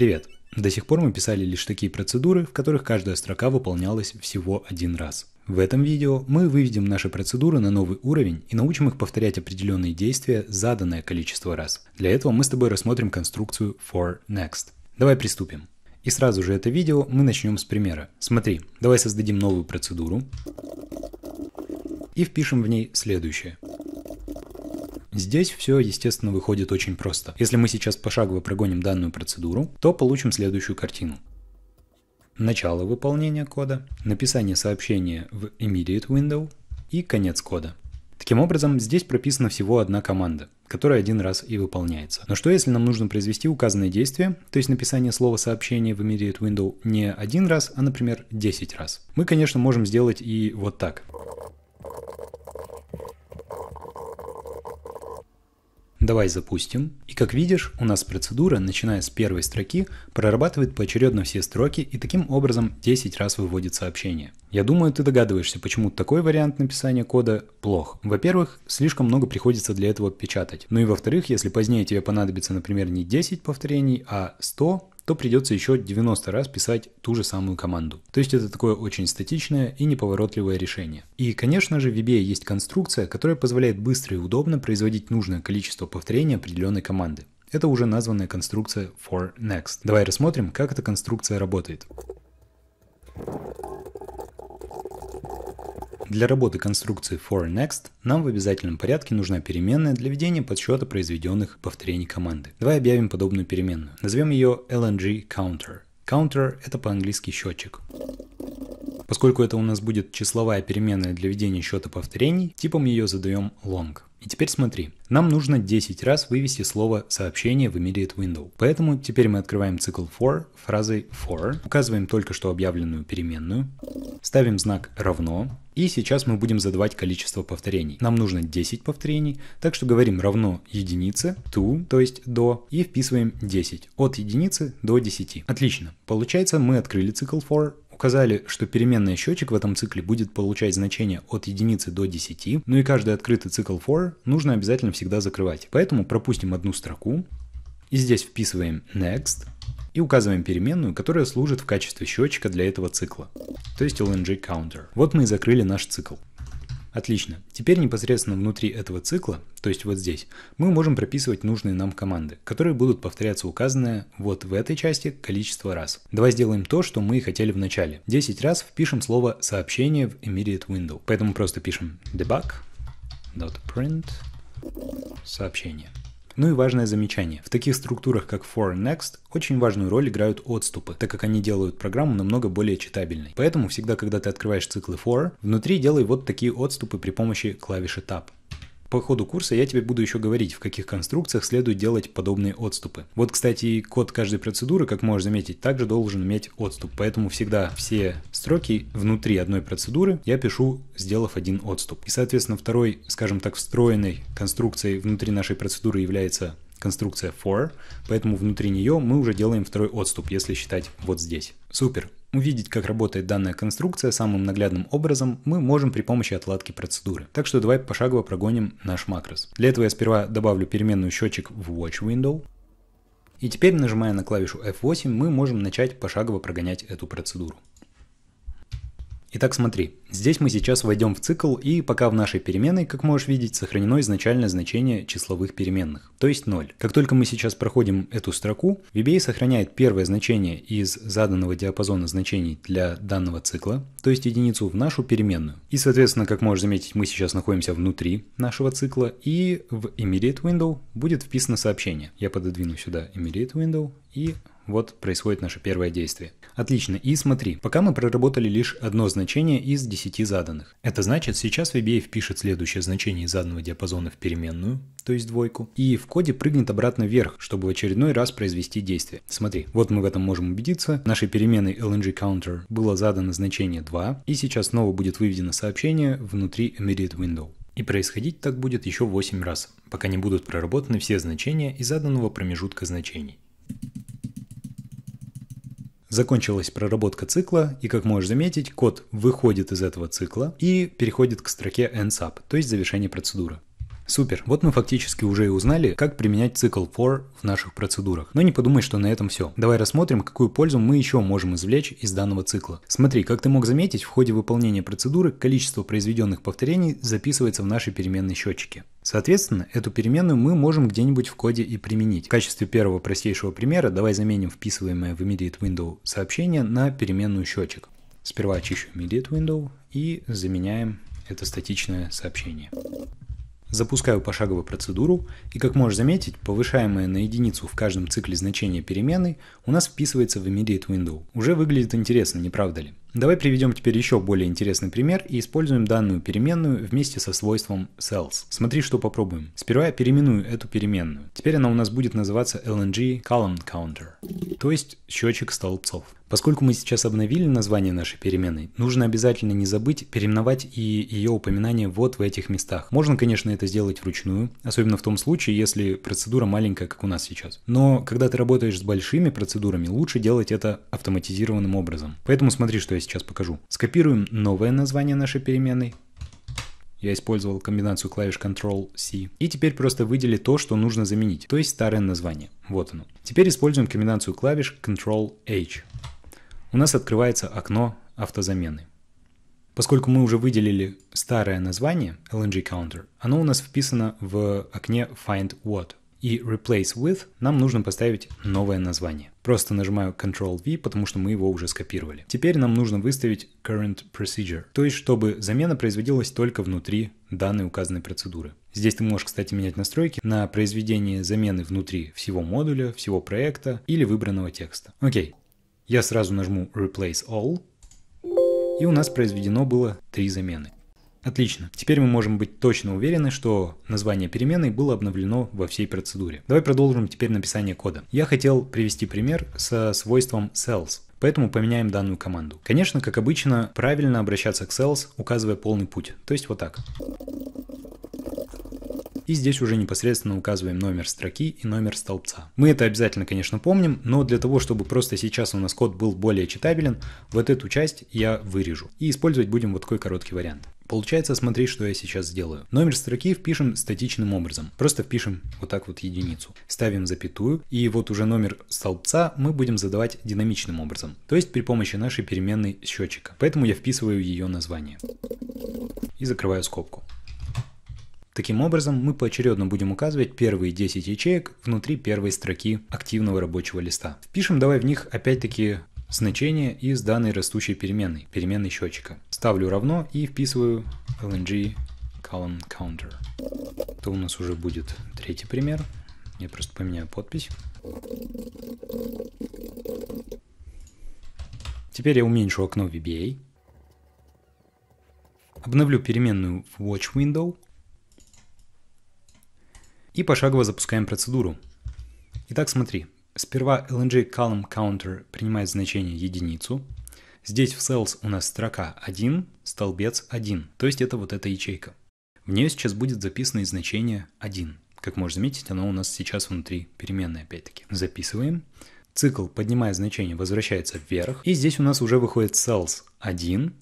Привет! До сих пор мы писали лишь такие процедуры, в которых каждая строка выполнялась всего один раз. В этом видео мы выведем наши процедуры на новый уровень и научим их повторять определенные действия заданное количество раз. Для этого мы с тобой рассмотрим конструкцию for next. Давай приступим. И сразу же это видео мы начнем с примера. Смотри, давай создадим новую процедуру и впишем в ней следующее. Здесь все, естественно, выходит очень просто. Если мы сейчас пошагово прогоним данную процедуру, то получим следующую картину. Начало выполнения кода, написание сообщения в immediate window и конец кода. Таким образом, здесь прописана всего одна команда, которая один раз и выполняется. Но что если нам нужно произвести указанное действие, то есть написание слова сообщения в immediate window не один раз, а, например, 10 раз? Мы, конечно, можем сделать и вот так. Давай запустим. И как видишь, у нас процедура, начиная с первой строки, прорабатывает поочередно все строки и таким образом 10 раз выводит сообщение. Я думаю, ты догадываешься, почему такой вариант написания кода плох. Во-первых, слишком много приходится для этого печатать. Ну и во-вторых, если позднее тебе понадобится, например, не 10 повторений, а 100, то придется еще 90 раз писать ту же самую команду. То есть это такое очень статичное и неповоротливое решение. И, конечно же, в VBA e есть конструкция, которая позволяет быстро и удобно производить нужное количество повторений определенной команды. Это уже названная конструкция for next. Давай рассмотрим, как эта конструкция работает. Для работы конструкции for next нам в обязательном порядке нужна переменная для ведения подсчета произведенных повторений команды. Давай объявим подобную переменную. Назовем ее lng counter. Counter – это по-английски счетчик. Поскольку это у нас будет числовая переменная для ведения счета повторений, типом ее задаем long. И теперь смотри, нам нужно 10 раз вывести слово «сообщение» в immediate window. Поэтому теперь мы открываем цикл for фразой for, указываем только что объявленную переменную, ставим знак «равно», и сейчас мы будем задавать количество повторений. Нам нужно 10 повторений, так что говорим равно единице, to, то есть до, и вписываем 10, от единицы до 10. Отлично, получается мы открыли цикл for, Указали, что переменная счетчик в этом цикле будет получать значение от единицы до 10, ну и каждый открытый цикл for нужно обязательно всегда закрывать. Поэтому пропустим одну строку, и здесь вписываем next, и указываем переменную, которая служит в качестве счетчика для этого цикла, то есть lng counter. Вот мы и закрыли наш цикл. Отлично. Теперь непосредственно внутри этого цикла, то есть вот здесь, мы можем прописывать нужные нам команды, которые будут повторяться указанное вот в этой части количество раз. Давай сделаем то, что мы и хотели в начале. 10 раз впишем слово «сообщение» в immediate window. Поэтому просто пишем debug.print сообщение. Ну и важное замечание. В таких структурах, как for and next, очень важную роль играют отступы, так как они делают программу намного более читабельной. Поэтому всегда, когда ты открываешь циклы for, внутри делай вот такие отступы при помощи клавиши tab. По ходу курса я тебе буду еще говорить, в каких конструкциях следует делать подобные отступы. Вот, кстати, код каждой процедуры, как можешь заметить, также должен иметь отступ, поэтому всегда все строки внутри одной процедуры я пишу, сделав один отступ. И, соответственно, второй, скажем так, встроенной конструкцией внутри нашей процедуры является конструкция for, поэтому внутри нее мы уже делаем второй отступ, если считать вот здесь. Супер! Увидеть, как работает данная конструкция самым наглядным образом мы можем при помощи отладки процедуры. Так что давай пошагово прогоним наш макрос. Для этого я сперва добавлю переменную счетчик в Watch Window. И теперь, нажимая на клавишу F8, мы можем начать пошагово прогонять эту процедуру. Итак, смотри, здесь мы сейчас войдем в цикл, и пока в нашей переменной, как можешь видеть, сохранено изначальное значение числовых переменных, то есть 0. Как только мы сейчас проходим эту строку, VBA сохраняет первое значение из заданного диапазона значений для данного цикла, то есть единицу в нашу переменную. И, соответственно, как можешь заметить, мы сейчас находимся внутри нашего цикла, и в Immediate Window будет вписано сообщение. Я пододвину сюда Immediate Window и вот происходит наше первое действие. Отлично, и смотри, пока мы проработали лишь одно значение из 10 заданных. Это значит, сейчас VBA впишет следующее значение из заданного диапазона в переменную, то есть двойку, и в коде прыгнет обратно вверх, чтобы в очередной раз произвести действие. Смотри, вот мы в этом можем убедиться. Нашей переменной LNG Counter было задано значение 2, и сейчас снова будет выведено сообщение внутри Immediate Window. И происходить так будет еще 8 раз, пока не будут проработаны все значения из заданного промежутка значений. Закончилась проработка цикла, и как можешь заметить, код выходит из этого цикла и переходит к строке NSAP, то есть завершение процедуры. Супер, вот мы фактически уже и узнали, как применять цикл for в наших процедурах. Но не подумай, что на этом все. Давай рассмотрим, какую пользу мы еще можем извлечь из данного цикла. Смотри, как ты мог заметить, в ходе выполнения процедуры количество произведенных повторений записывается в нашей переменной счетчике. Соответственно, эту переменную мы можем где-нибудь в коде и применить. В качестве первого простейшего примера давай заменим вписываемое в immediate window сообщение на переменную счетчик. Сперва очищу immediate window и заменяем это статичное сообщение запускаю пошаговую процедуру, и как можешь заметить, повышаемое на единицу в каждом цикле значение переменной у нас вписывается в immediate window. Уже выглядит интересно, не правда ли? Давай приведем теперь еще более интересный пример и используем данную переменную вместе со свойством cells. Смотри, что попробуем. Сперва я переименую эту переменную. Теперь она у нас будет называться lng column counter, то есть счетчик столбцов. Поскольку мы сейчас обновили название нашей переменной, нужно обязательно не забыть переименовать и ее упоминание вот в этих местах. Можно, конечно, это сделать вручную, особенно в том случае, если процедура маленькая, как у нас сейчас. Но когда ты работаешь с большими процедурами, лучше делать это автоматизированным образом. Поэтому смотри, что я которые сейчас покажу. Скопируем новое название нашей переменной. Я использовал комбинацию клавиш Ctrl-C. И теперь просто выдели то, что нужно заменить, то есть старое название. Вот оно. Теперь используем комбинацию клавиш Ctrl-H. У нас открывается окно автозамены. Поскольку мы уже выделили старое название, LNG Counter, оно у нас вписано в окне Find What и replace with нам нужно поставить новое название. Просто нажимаю Ctrl-V, потому что мы его уже скопировали. Теперь нам нужно выставить current procedure, то есть чтобы замена производилась только внутри данной указанной процедуры. Здесь ты можешь, кстати, менять настройки на произведение замены внутри всего модуля, всего проекта или выбранного текста. Окей, я сразу нажму Replace All, и у нас произведено было три замены. Отлично. Теперь мы можем быть точно уверены, что название переменной было обновлено во всей процедуре. Давай продолжим теперь написание кода. Я хотел привести пример со свойством cells. Поэтому поменяем данную команду. Конечно, как обычно, правильно обращаться к cells, указывая полный путь. То есть вот так. И здесь уже непосредственно указываем номер строки и номер столбца. Мы это обязательно, конечно, помним, но для того, чтобы просто сейчас у нас код был более читабелен, вот эту часть я вырежу. И использовать будем вот такой короткий вариант. Получается, смотри, что я сейчас сделаю. Номер строки впишем статичным образом. Просто впишем вот так вот единицу. Ставим запятую, и вот уже номер столбца мы будем задавать динамичным образом, то есть при помощи нашей переменной счетчика. Поэтому я вписываю ее название. И закрываю скобку. Таким образом, мы поочередно будем указывать первые 10 ячеек внутри первой строки активного рабочего листа. Впишем давай в них опять-таки значение из данной растущей переменной, переменной счетчика ставлю равно и вписываю lng column counter. То у нас уже будет третий пример. Я просто поменяю подпись. Теперь я уменьшу окно VBA. Обновлю переменную в Watch Window. И пошагово запускаем процедуру. Итак, смотри. Сперва lng column counter принимает значение единицу, Здесь в cells у нас строка 1, столбец 1, то есть это вот эта ячейка. В нее сейчас будет записано и значение 1. Как можно заметить, оно у нас сейчас внутри переменной опять-таки. Записываем. Цикл, поднимая значение, возвращается вверх. И здесь у нас уже выходит cells 1,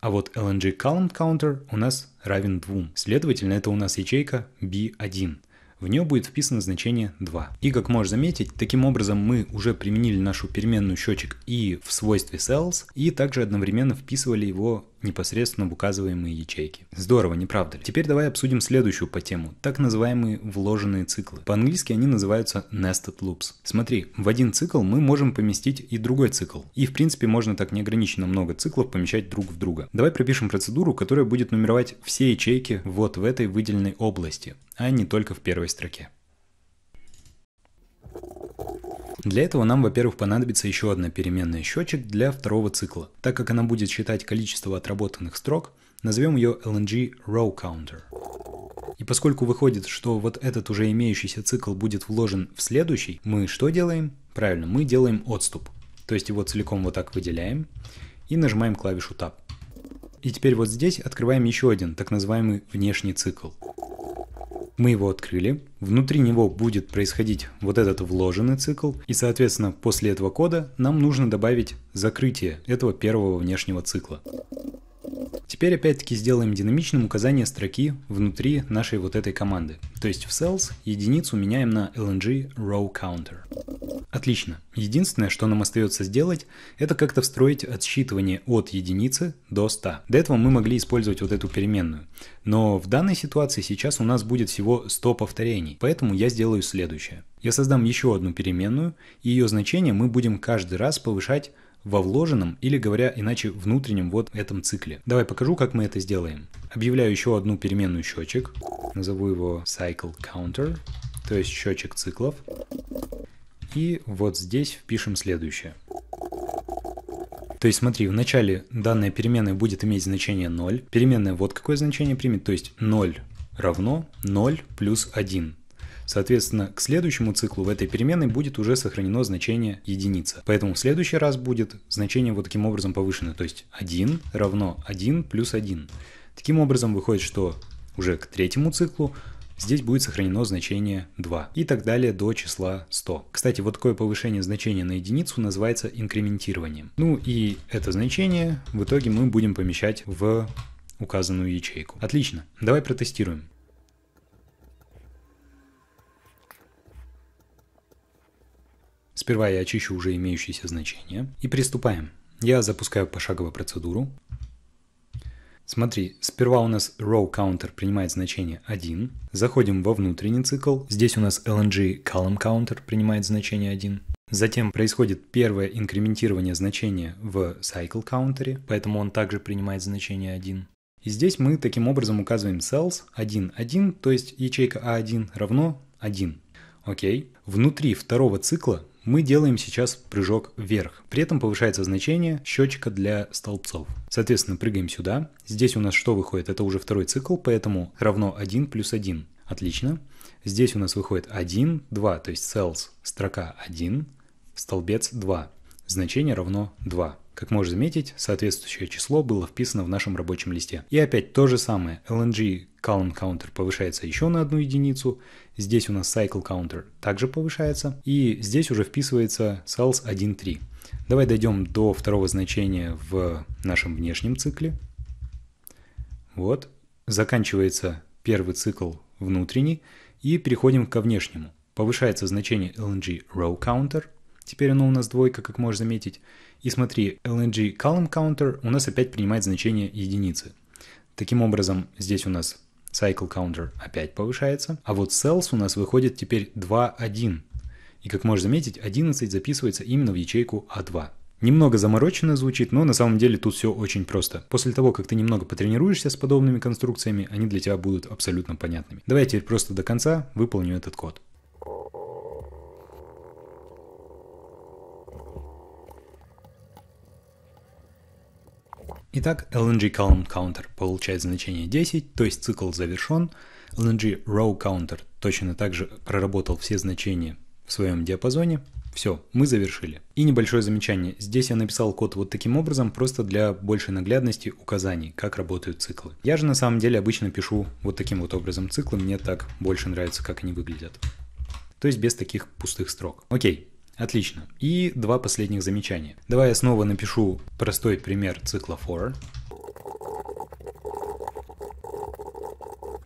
а вот LNG column counter у нас равен 2. Следовательно, это у нас ячейка B1 в нее будет вписано значение 2. И как можешь заметить, таким образом мы уже применили нашу переменную счетчик и в свойстве cells, и также одновременно вписывали его непосредственно в указываемые ячейки. Здорово, не правда ли? Теперь давай обсудим следующую по тему, так называемые вложенные циклы. По-английски они называются nested loops. Смотри, в один цикл мы можем поместить и другой цикл. И в принципе можно так неограниченно много циклов помещать друг в друга. Давай пропишем процедуру, которая будет нумеровать все ячейки вот в этой выделенной области, а не только в первой строке. Для этого нам, во-первых, понадобится еще одна переменная счетчик для второго цикла. Так как она будет считать количество отработанных строк, назовем ее LNG Row Counter. И поскольку выходит, что вот этот уже имеющийся цикл будет вложен в следующий, мы что делаем? Правильно, мы делаем отступ. То есть его целиком вот так выделяем и нажимаем клавишу Tab. И теперь вот здесь открываем еще один так называемый внешний цикл мы его открыли, внутри него будет происходить вот этот вложенный цикл, и, соответственно, после этого кода нам нужно добавить закрытие этого первого внешнего цикла. Теперь опять-таки сделаем динамичным указание строки внутри нашей вот этой команды. То есть в cells единицу меняем на lng row counter. Отлично. Единственное, что нам остается сделать, это как-то встроить отсчитывание от единицы до 100. До этого мы могли использовать вот эту переменную. Но в данной ситуации сейчас у нас будет всего 100 повторений, поэтому я сделаю следующее. Я создам еще одну переменную, и ее значение мы будем каждый раз повышать во вложенном или, говоря иначе, внутреннем вот этом цикле. Давай покажу, как мы это сделаем. Объявляю еще одну переменную счетчик, назову его cycle counter, то есть счетчик циклов и вот здесь впишем следующее. То есть смотри, в начале данная переменная будет иметь значение 0. Переменная вот какое значение примет, то есть 0 равно 0 плюс 1. Соответственно, к следующему циклу в этой переменной будет уже сохранено значение единица. Поэтому в следующий раз будет значение вот таким образом повышено, то есть 1 равно 1 плюс 1. Таким образом выходит, что уже к третьему циклу Здесь будет сохранено значение 2 и так далее до числа 100. Кстати, вот такое повышение значения на единицу называется инкрементированием. Ну и это значение в итоге мы будем помещать в указанную ячейку. Отлично, давай протестируем. Сперва я очищу уже имеющиеся значения и приступаем. Я запускаю пошаговую процедуру. Смотри, сперва у нас row counter принимает значение 1. Заходим во внутренний цикл. Здесь у нас LNG column counter принимает значение 1. Затем происходит первое инкрементирование значения в cycle counter, поэтому он также принимает значение 1. И здесь мы таким образом указываем cells 1, 1, то есть ячейка a а 1 равно 1. Окей. Внутри второго цикла мы делаем сейчас прыжок вверх. При этом повышается значение счетчика для столбцов. Соответственно, прыгаем сюда. Здесь у нас что выходит? Это уже второй цикл, поэтому равно 1 плюс 1. Отлично. Здесь у нас выходит 1, 2, то есть cells строка 1, столбец 2. Значение равно 2. Как можешь заметить, соответствующее число было вписано в нашем рабочем листе. И опять то же самое. LNG column counter повышается еще на одну единицу. Здесь у нас cycle counter также повышается. И здесь уже вписывается cells 1.3. Давай дойдем до второго значения в нашем внешнем цикле. Вот. Заканчивается первый цикл внутренний. И переходим ко внешнему. Повышается значение LNG row counter – Теперь оно у нас двойка, как можешь заметить. И смотри, LNG column counter у нас опять принимает значение единицы. Таким образом, здесь у нас cycle counter опять повышается. А вот cells у нас выходит теперь 2.1. И как можешь заметить, 11 записывается именно в ячейку a а 2 Немного замороченно звучит, но на самом деле тут все очень просто. После того, как ты немного потренируешься с подобными конструкциями, они для тебя будут абсолютно понятными. Давай я теперь просто до конца выполню этот код. Итак, LNG count counter получает значение 10, то есть цикл завершен. LNG row counter точно так же проработал все значения в своем диапазоне. Все, мы завершили. И небольшое замечание. Здесь я написал код вот таким образом, просто для большей наглядности указаний, как работают циклы. Я же на самом деле обычно пишу вот таким вот образом циклы, мне так больше нравится, как они выглядят. То есть без таких пустых строк. Окей, Отлично. И два последних замечания. Давай я снова напишу простой пример цикла for.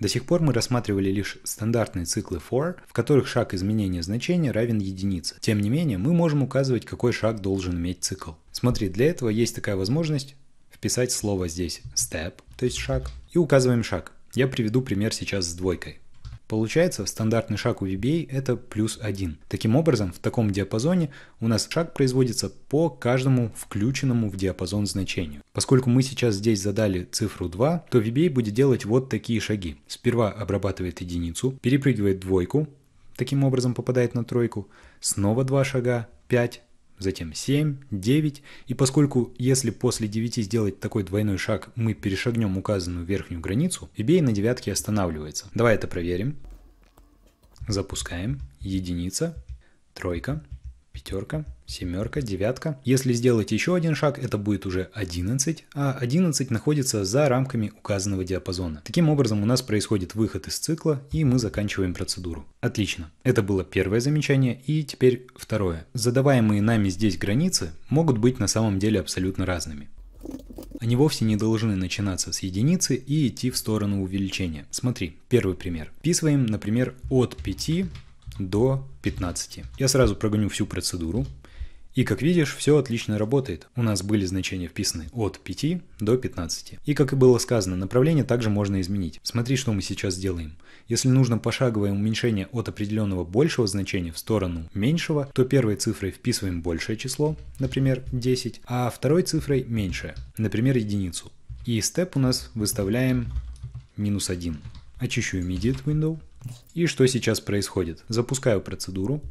До сих пор мы рассматривали лишь стандартные циклы for, в которых шаг изменения значения равен единице. Тем не менее, мы можем указывать, какой шаг должен иметь цикл. Смотри, для этого есть такая возможность вписать слово здесь step, то есть шаг, и указываем шаг. Я приведу пример сейчас с двойкой. Получается, стандартный шаг у VBA это плюс 1. Таким образом, в таком диапазоне у нас шаг производится по каждому включенному в диапазон значению. Поскольку мы сейчас здесь задали цифру 2, то VBA будет делать вот такие шаги. Сперва обрабатывает единицу, перепрыгивает двойку, таким образом попадает на тройку, снова два шага, 5, затем 7, 9, и поскольку если после 9 сделать такой двойной шаг, мы перешагнем указанную верхнюю границу, VBA на девятке останавливается. Давай это проверим. Запускаем. Единица, тройка, пятерка, семерка, девятка. Если сделать еще один шаг, это будет уже 11, а 11 находится за рамками указанного диапазона. Таким образом у нас происходит выход из цикла, и мы заканчиваем процедуру. Отлично. Это было первое замечание, и теперь второе. Задаваемые нами здесь границы могут быть на самом деле абсолютно разными. Они вовсе не должны начинаться с единицы и идти в сторону увеличения. Смотри, первый пример. Вписываем, например, от 5 до 15. Я сразу прогоню всю процедуру. И как видишь, все отлично работает. У нас были значения вписаны от 5 до 15. И как и было сказано, направление также можно изменить. Смотри, что мы сейчас сделаем. Если нужно пошаговое уменьшение от определенного большего значения в сторону меньшего, то первой цифрой вписываем большее число, например 10, а второй цифрой меньшее, например единицу. И степ у нас выставляем минус 1. Очищу Immediate Window и что сейчас происходит? Запускаю процедуру.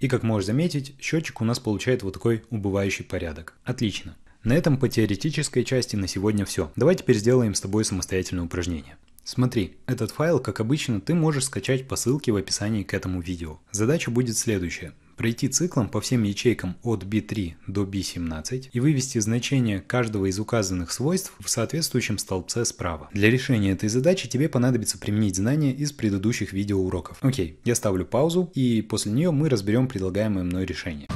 И как можешь заметить, счетчик у нас получает вот такой убывающий порядок. Отлично. На этом по теоретической части на сегодня все. Давай теперь сделаем с тобой самостоятельное упражнение. Смотри, этот файл, как обычно, ты можешь скачать по ссылке в описании к этому видео. Задача будет следующая пройти циклом по всем ячейкам от B3 до B17 и вывести значение каждого из указанных свойств в соответствующем столбце справа. Для решения этой задачи тебе понадобится применить знания из предыдущих видеоуроков. Окей, я ставлю паузу и после нее мы разберем предлагаемое мной решение.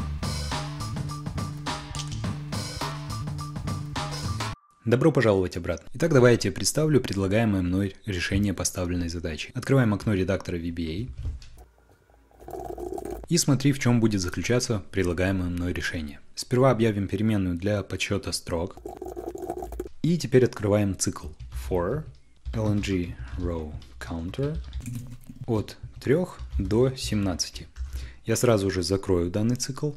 Добро пожаловать обратно. Итак, давайте я представлю предлагаемое мной решение поставленной задачи. Открываем окно редактора VBA, и смотри, в чем будет заключаться предлагаемое мной решение. Сперва объявим переменную для подсчета строк. И теперь открываем цикл for lng row counter от 3 до 17. Я сразу же закрою данный цикл.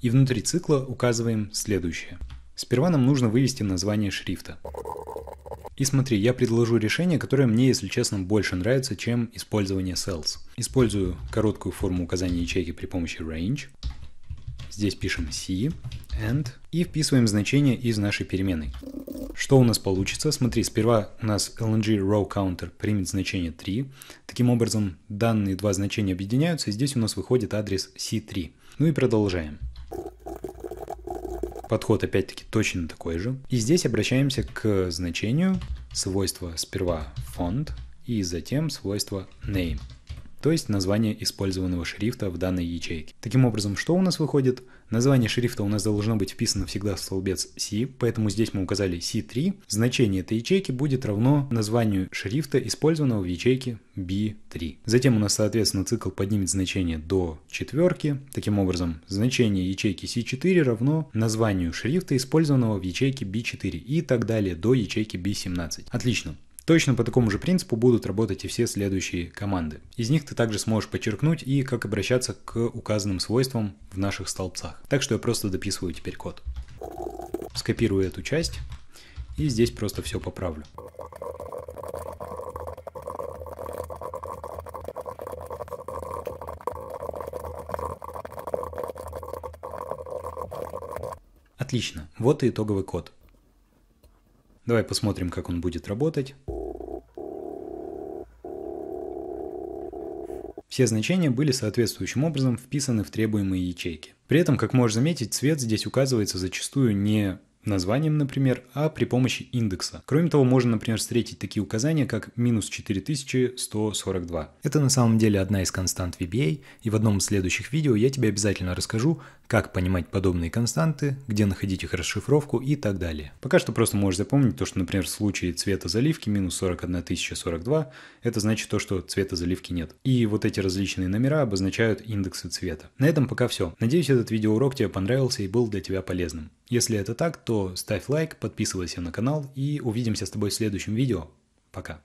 И внутри цикла указываем следующее. Сперва нам нужно вывести название шрифта. И смотри, я предложу решение, которое мне, если честно, больше нравится, чем использование cells. Использую короткую форму указания ячейки при помощи range. Здесь пишем C, and, и вписываем значение из нашей переменной. Что у нас получится? Смотри, сперва у нас lng row counter примет значение 3. Таким образом, данные два значения объединяются, и здесь у нас выходит адрес C3. Ну и продолжаем. Подход опять-таки точно такой же. И здесь обращаемся к значению свойства сперва font и затем свойство name то есть название использованного шрифта в данной ячейке. Таким образом, что у нас выходит? Название шрифта у нас должно быть вписано всегда в столбец C, поэтому здесь мы указали C3. Значение этой ячейки будет равно названию шрифта, использованного в ячейке B3. Затем у нас, соответственно, цикл поднимет значение до четверки. Таким образом, значение ячейки C4 равно названию шрифта, использованного в ячейке B4 и так далее до ячейки B17. Отлично. Точно по такому же принципу будут работать и все следующие команды. Из них ты также сможешь подчеркнуть и как обращаться к указанным свойствам в наших столбцах. Так что я просто дописываю теперь код. Скопирую эту часть и здесь просто все поправлю. Отлично, вот и итоговый код. Давай посмотрим, как он будет работать. Все значения были соответствующим образом вписаны в требуемые ячейки. При этом, как можешь заметить, цвет здесь указывается зачастую не названием, например, а при помощи индекса. Кроме того, можно, например, встретить такие указания, как минус 4142. Это на самом деле одна из констант VBA, и в одном из следующих видео я тебе обязательно расскажу, как понимать подобные константы, где находить их расшифровку и так далее. Пока что просто можешь запомнить то, что, например, в случае цвета заливки минус 41042, это значит то, что цвета заливки нет. И вот эти различные номера обозначают индексы цвета. На этом пока все. Надеюсь, этот видеоурок тебе понравился и был для тебя полезным. Если это так, то ставь лайк, подписывайся на канал и увидимся с тобой в следующем видео. Пока.